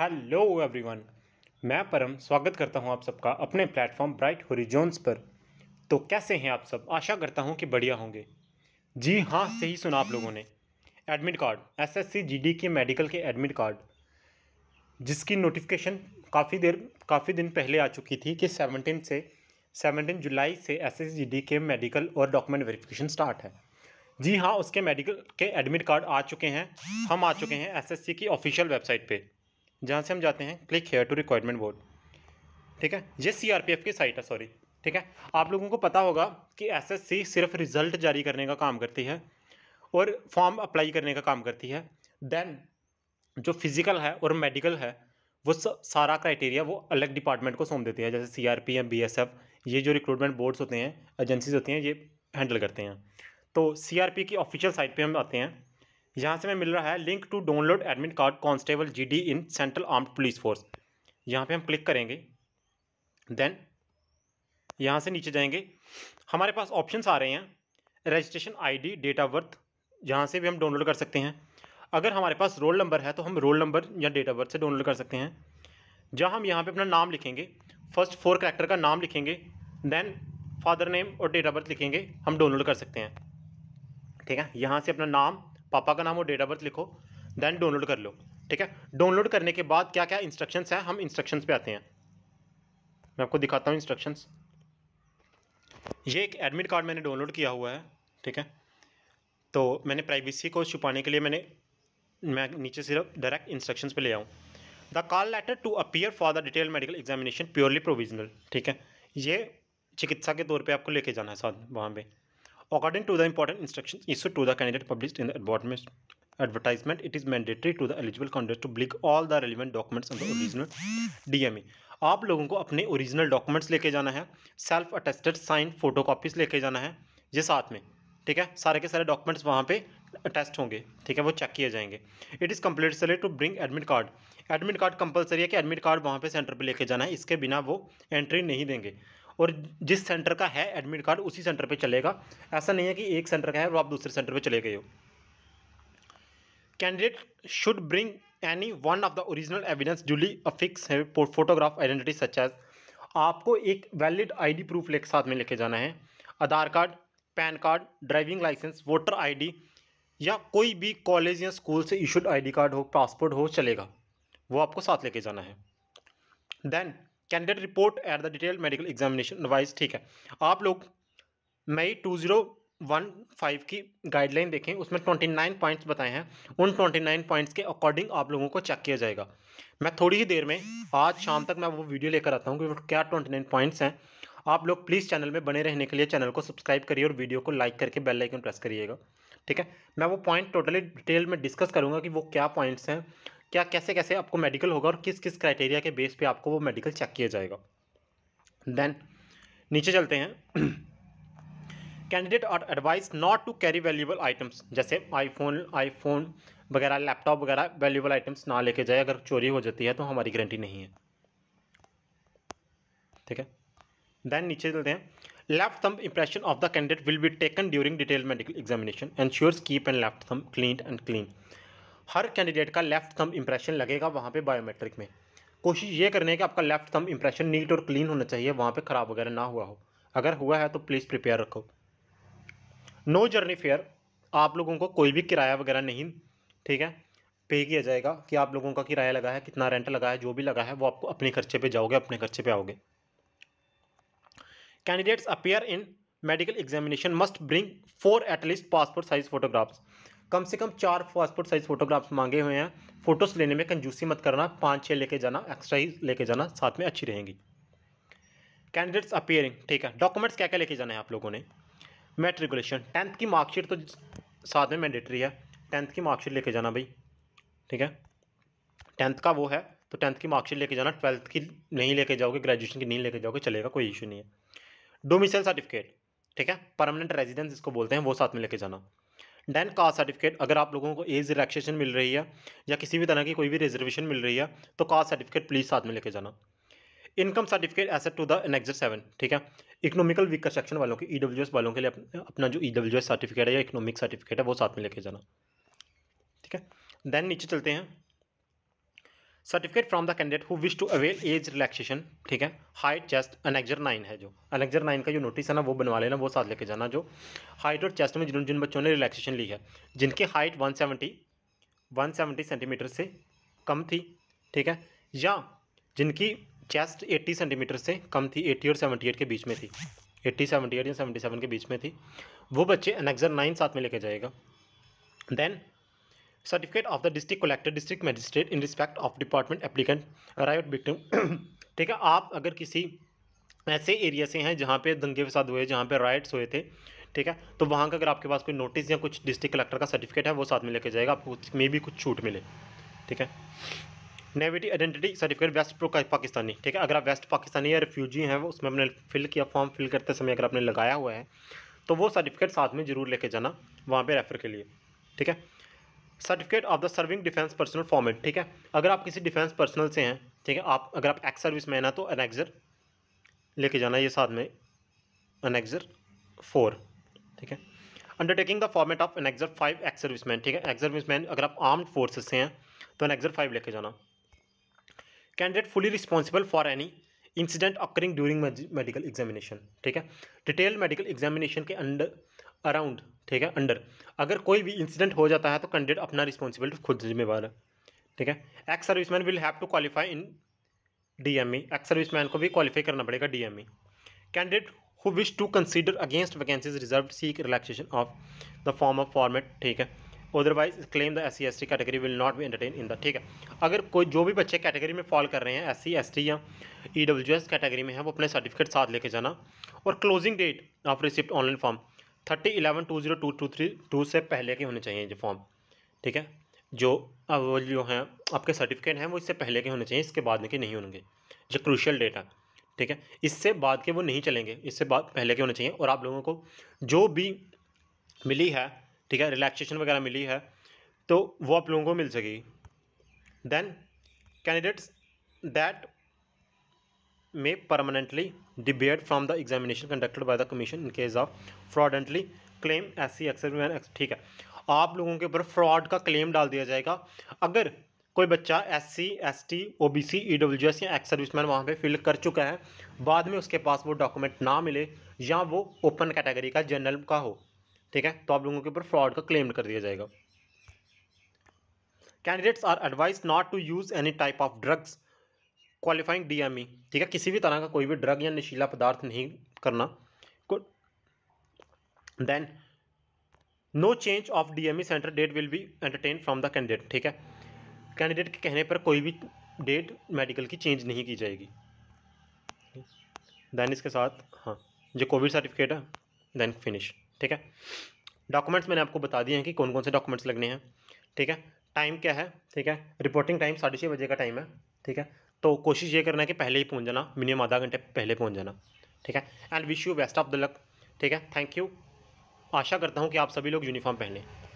Hello everyone मैं परम स्वागत करता हूं आप सबका अपने प्लेटफॉर्म ब्राइट होरिजोन्स पर तो कैसे हैं आप सब आशा करता हूं कि बढ़िया होंगे जी हाँ सही सुना आप लोगों ने एडमिट कार्ड एसएससी जीडी के मेडिकल के एडमिट कार्ड जिसकी नोटिफिकेशन काफ़ी देर काफ़ी दिन पहले आ चुकी थी कि सेवनटीन से सेवनटीन जुलाई से एस एस के मेडिकल और डॉक्यूमेंट वेरिफिकेशन स्टार्ट है जी हाँ उसके मेडिकल के एडमिट कार्ड आ चुके हैं हम आ चुके हैं एसएससी की ऑफिशियल वेबसाइट पे जहाँ से हम जाते हैं click here to requirement board ठीक है ये एफ़ की साइट है सॉरी ठीक है आप लोगों को पता होगा कि सी सिर्फ रिजल्ट जारी करने का काम करती है और फॉर्म अप्लाई करने का काम करती है देन जो फिजिकल है और मेडिकल है वो सारा क्राइटेरिया वो अलग डिपार्टमेंट को सौंप देती है जैसे C R P M B S F ये जो रिक्रूटमेंट बोर्ड्स होते हैं एजेंसीज होती हैं ये हैंडल करते हैं तो सी आर पी की ऑफिशियल साइट पर हम आते हैं यहाँ से हमें मिल रहा है link to download admit card G GD in central arm police force यहाँ पे हम क्लिक करेंगे देन यहाँ से नीचे जाएंगे हमारे पास ऑप्शंस आ रहे हैं registration ID date of birth यहाँ से भी हम डाउनलोड कर सकते हैं अगर हमारे पास रोल नंबर है तो हम रोल नंबर या डेट ऑफ बर्थ से डाउनलोड कर सकते हैं जहाँ हम यहाँ पे अपना नाम लिखेंगे फर्स्ट फोर करेक्टर का नाम लिखेंगे देन फादर नेम और डेट ऑफ बर्थ लिखेंगे हम डाउनलोड कर सकते हैं ठीक है यहाँ से अपना नाम पापा का नाम और डेट ऑफ बर्थ लिखो देन डाउनलोड कर लो ठीक है डाउनलोड करने के बाद क्या क्या इंस्ट्रक्शंस हैं हम इंस्ट्रक्शंस पे आते हैं मैं आपको दिखाता हूँ इंस्ट्रक्शंस ये एक एडमिट कार्ड मैंने डाउनलोड किया हुआ है ठीक है तो मैंने प्राइवेसी को छुपाने के लिए मैंने मैं नीचे सिर्फ डायरेक्ट इंस्ट्रक्शंस पे ले आऊँ the call letter to appear for the detail medical examination purely provisional ठीक है ये चिकित्सा के तौर पे आपको लेके जाना है साथ वहाँ पे According to the important instructions issued to the candidate published in the advertisement, it is mandatory to the eligible candidates to link all the relevant documents on the original DMA. आप लोगों को अपने ओरिजिनल डॉक्यूमेंट्स लेके जाना है self attested sign photo copies लेके जाना है ये साथ में ठीक है सारे के सारे डॉक्यूमेंट्स वहाँ पे अटैच होंगे ठीक है वो चेक किए जाएंगे it is compulsory to bring admit card admit card compulsory है कि एडमिट कार्ड वहाँ पे सेंटर पे लेके जाना है इसके बिना वो एंट्री नहीं देंगे और जिस सेंटर का है एडमिट कार्ड उसी सेंटर पे चलेगा ऐसा नहीं है कि एक सेंटर का है और आप दूसरे सेंटर पे चले गए हो candidate should bring any one of the original evidence duly affix है फोटोग्राफ आइडेंटिटी सच एज आपको एक वैलिड आई प्रूफ लेके साथ में लेके जाना है Aadhaar card PAN card driving licence voter I या कोई भी कॉलेज या स्कूल से इशूड आईडी कार्ड हो पासपोर्ट हो चलेगा वो आपको साथ लेके जाना है then candidate report at the detail medical examination wise ठीक है आप लोग मई टू जीरो वन फाइव की गाइडलाइन देखें उसमें ट्वेंटी नाइन पॉइंट्स बताए हैं उन ट्वेंटी नाइन पॉइंट्स के अकॉर्डिंग आप लोगों को चेक किया जाएगा मैं थोड़ी ही देर में आज शाम तक मैं वो वीडियो लेकर आता हूँ कि क्या ट्वेंटी नाइन पॉइंट्स हैं आप लोग प्लीज़ चैनल में बने रहने के लिए चैनल को सब्सक्राइब करिए और वीडियो को लाइक करके बेल आइकन प्रेस करिएगा ठीक है मैं वो पॉइंट टोटली डिटेल में डिस्कस करूँगा कि वो क्या पॉइंट्स हैं क्या कैसे कैसे आपको मेडिकल होगा और किस किस क्राइटेरिया के बेस पे आपको वो मेडिकल चेक किया जाएगा देन नीचे चलते हैं candidate are advice not to carry valuable items जैसे आईफोन आईफोन वगैरह लैपटॉप वगैरह वैल्यूबल आइटम्स ना लेके जाए अगर चोरी हो जाती है तो हमारी गारंटी नहीं है ठीक है देन नीचे चलते हैं left thumb impression of the candidate will be taken during detail medical examination sure keep and left thumb clean and clean हर कैंडिडेट का लेफ्ट थम इंप्रेशन लगेगा वहाँ पे बायोमेट्रिक में कोशिश ये करने की आपका लेफ्ट थम इंप्रेशन नीट और क्लीन होना चाहिए वहाँ पे ख़राब वगैरह ना हुआ हो अगर हुआ है तो प्लीज़ प्रिपेयर रखो नो जर्नी फेयर आप लोगों को कोई भी किराया वगैरह नहीं ठीक है पे किया जाएगा कि आप लोगों का किराया लगा है कितना रेंट लगा है जो भी लगा है वो आपको अपने खर्चे पर जाओगे अपने खर्चे पे आओगे candidates appear in medical examination must bring four at least passport size photographs कम से कम चार पासपोर्ट साइज़ फोटोग्राफ्स मांगे हुए हैं फ़ोटोज़ लेने में कंजूसी मत करना पाँच छः लेके जाना एक्स्ट्रा ही लेके जाना साथ में अच्छी रहेंगी कैंडिडेट्स अपियरिंग ठीक है डॉक्यूमेंट्स क्या क्या लेके जाना है आप लोगों ने मेट्रिकुलेशन टेंथ की मार्कशीट तो साथ में मैंडेटरी है टेंथ की मार्कशीट लेके जाना भाई ठीक है टेंथ का वो है तो टेंथ की मार्कशीट लेके जाना ट्वेल्थ की नहीं लेके जाओगे ग्रेजुएशन की नहीं लेके जाओगे चलेगा कोई इशू नहीं है डोमिसल सर्टिफिकेट ठीक है परमानेंट रेजिडेंस इसको बोलते हैं वो साथ में लेके जाना डैन कास्ट सर्टिफिकेट अगर आप लोगों को एज रिलैक्सेशन मिल रही है या किसी भी तरह की कोई भी रिजर्वेशन मिल रही है तो कास्ट सर्टिफिकेट प्लीज़ साथ में लेके जाना income certificate as set to the annexure seven ठीक है इकोनॉमिकल वीकर सेक्शन वालों के ई e वालों के लिए अपना जो ई e सर्टिफिकेट है या इकोनॉमिक सर्टिफिकेट है वो साथ में लेके जाना ठीक है देन नीचे चलते हैं certificate from the candidate who wish to avail age relaxation ठीक है हाइट चेस्ट अनेक्जर नाइन है जो अनेक्जर नाइन का जो नोटिस है ना वो बनवा लेना वो साथ लेके जाना जो हाइट और चेस्ट में जिन जिन बच्चों ने रिलैक्सेशन ली है जिनकी height one seventy one seventy centimetre से कम थी ठीक है या जिनकी चेस्ट एट्टी सेंटीमीटर से कम थी एट्टी और सेवेंटी एट के बीच में थी एट्टी सेवेंटी एट या सेवेंटी सेवन के बीच में थी वो बच्चे अनेक्जर नाइन साथ में लेके जाएगा then certificate of the district collector district magistrate in respect of department applicant right victim ठीक है आप अगर किसी ऐसे एरिया से हैं जहाँ पे दंगे फसाद हुए जहाँ पे राइट्स हुए थे ठीक है तो वहाँ का अगर आपके पास कोई नोटिस या कुछ डिस्ट्रिक्ट कलेक्टर का सर्टिफिकेट है वो साथ में लेके जाएगा आपको मे भी कुछ छूट मिले ठीक है nativity identity certificate west pro Pakistani ठीक है अगर आप वेस्ट पाकिस्तानी या रिफ्यूजी हैं वो उसमें अपने फिल किया फॉर्म फिल करते समय अगर आपने लगाया हुआ है तो वो सर्टिफिकेट साथ में ज़रूर लेके जाना वहाँ पर रेफ़र के लिए ठीक है certificate of the serving defence personnel format ठीक है अगर आप किसी डिफेंस पर्सनल से हैं ठीक है आप अगर आप एक्स सर्विस मैन है तो अनेक्जर लेके जाना ये साथ में अनेक्जर फोर ठीक है undertaking the format of annexure five ex service man ठीक है एक्स सर्विस मैन अगर आप आर्म्ड फोर्सेज से हैं तो अनेक्जर फाइव लेके जाना candidate fully responsible for any incident occurring during medical examination ठीक है डिटेल मेडिकल एग्जामिनेशन के अंडर अराउंड ठीक है अंडर अगर कोई भी इंसिडेंट हो जाता है तो कैंडिडेट अपना रिस्पॉन्सिबिलिटी खुद जिम्मेवार है ठीक है ex service man will have to qualify in D M E ex service man को भी क्वालिफाई करना पड़ेगा D M E candidate who wish to consider against vacancies reserve seek relaxation of the form of format ठीक है otherwise claim the S C S T category will not be entertain in the ठीक है अगर कोई जो भी बच्चे category में फॉल कर रहे हैं एस सी एस टी या ई डब्ल्यू एस कैटेगरी में है वो अपने सर्टिफिकेट साथ लेके जाना और closing date of receipt online form thirty eleven two zero two two three two से पहले के होने चाहिए जो फॉर्म ठीक है जो अब जो हैं आपके सर्टिफिकेट हैं वो इससे पहले के होने चाहिए इसके बाद के नहीं होंगे जो क्रूशल डेटा ठीक है इससे बाद के वो नहीं चलेंगे इससे बाद पहले के होने चाहिए और आप लोगों को जो भी मिली है ठीक है रिलैक्सेशन वगैरह मिली है तो वो आप लोगों को मिल सकेगी then candidates that may permanently debarred from the examination conducted by the commission in case of fraudulently claim S C ex ठीक है आप लोगों के ऊपर फ्रॉड का क्लेम डाल दिया जाएगा अगर कोई बच्चा S C S T O B C E W S या एक्स सर्विसमैन वहाँ पर फिल कर चुका है बाद में उसके पास वो डॉक्यूमेंट ना मिले या वो ओपन कैटेगरी का जनरल का हो ठीक है तो आप लोगों के ऊपर फ्रॉड का क्लेम कर दिया जाएगा candidates are advise not to use any type of drugs qualifying DME e, ठीक है किसी भी तरह का कोई भी ड्रग या नशीला पदार्थ नहीं करना then no change of DME centre date will be entertain from the candidate ठीक है कैंडिडेट के कहने पर कोई भी डेट मेडिकल की चेंज नहीं की जाएगी देन इसके साथ हाँ जो कोविड सर्टिफिकेट है देन फिनिश ठीक है डॉक्यूमेंट्स मैंने आपको बता दिए हैं कि कौन कौन से डॉक्यूमेंट्स लगने हैं ठीक है टाइम क्या है ठीक है रिपोर्टिंग टाइम साढ़े छः बजे का टाइम है ठीक है तो कोशिश ये करना है कि पहले ही पहुँच जाना मिनिमम आधा घंटे पहले पहुँच जाना ठीक है and wish you best of the luck ठीक है थैंक यू आशा करता हूँ कि आप सभी लोग यूनिफॉर्म पहने